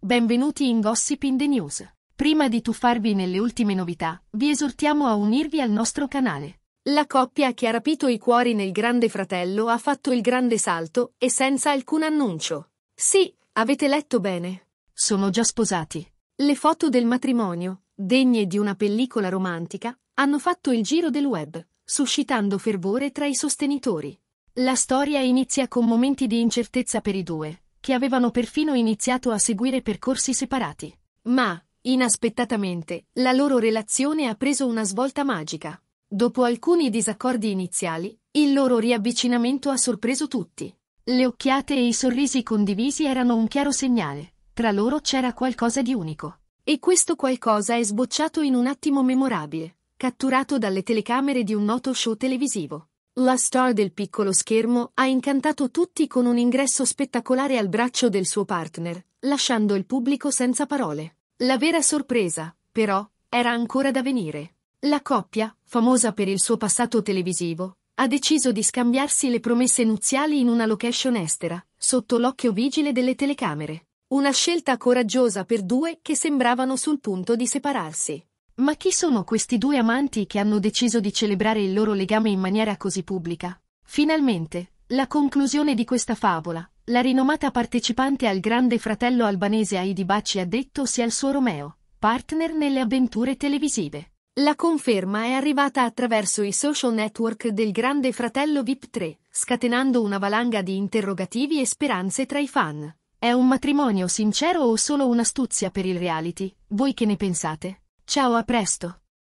Benvenuti in Gossip in the News. Prima di tuffarvi nelle ultime novità, vi esortiamo a unirvi al nostro canale. La coppia che ha rapito i cuori nel Grande Fratello ha fatto il grande salto e senza alcun annuncio. Sì, avete letto bene. Sono già sposati. Le foto del matrimonio, degne di una pellicola romantica, hanno fatto il giro del web, suscitando fervore tra i sostenitori. La storia inizia con momenti di incertezza per i due, che avevano perfino iniziato a seguire percorsi separati. Ma, inaspettatamente, la loro relazione ha preso una svolta magica. Dopo alcuni disaccordi iniziali, il loro riavvicinamento ha sorpreso tutti. Le occhiate e i sorrisi condivisi erano un chiaro segnale. Tra loro c'era qualcosa di unico. E questo qualcosa è sbocciato in un attimo memorabile, catturato dalle telecamere di un noto show televisivo. La star del piccolo schermo ha incantato tutti con un ingresso spettacolare al braccio del suo partner, lasciando il pubblico senza parole. La vera sorpresa, però, era ancora da venire. La coppia, famosa per il suo passato televisivo, ha deciso di scambiarsi le promesse nuziali in una location estera, sotto l'occhio vigile delle telecamere. Una scelta coraggiosa per due che sembravano sul punto di separarsi. Ma chi sono questi due amanti che hanno deciso di celebrare il loro legame in maniera così pubblica? Finalmente, la conclusione di questa favola, la rinomata partecipante al grande fratello albanese Aidi Baci ha detto sia il suo Romeo, partner nelle avventure televisive. La conferma è arrivata attraverso i social network del grande fratello VIP3, scatenando una valanga di interrogativi e speranze tra i fan. È un matrimonio sincero o solo un'astuzia per il reality? Voi che ne pensate? Ciao a presto!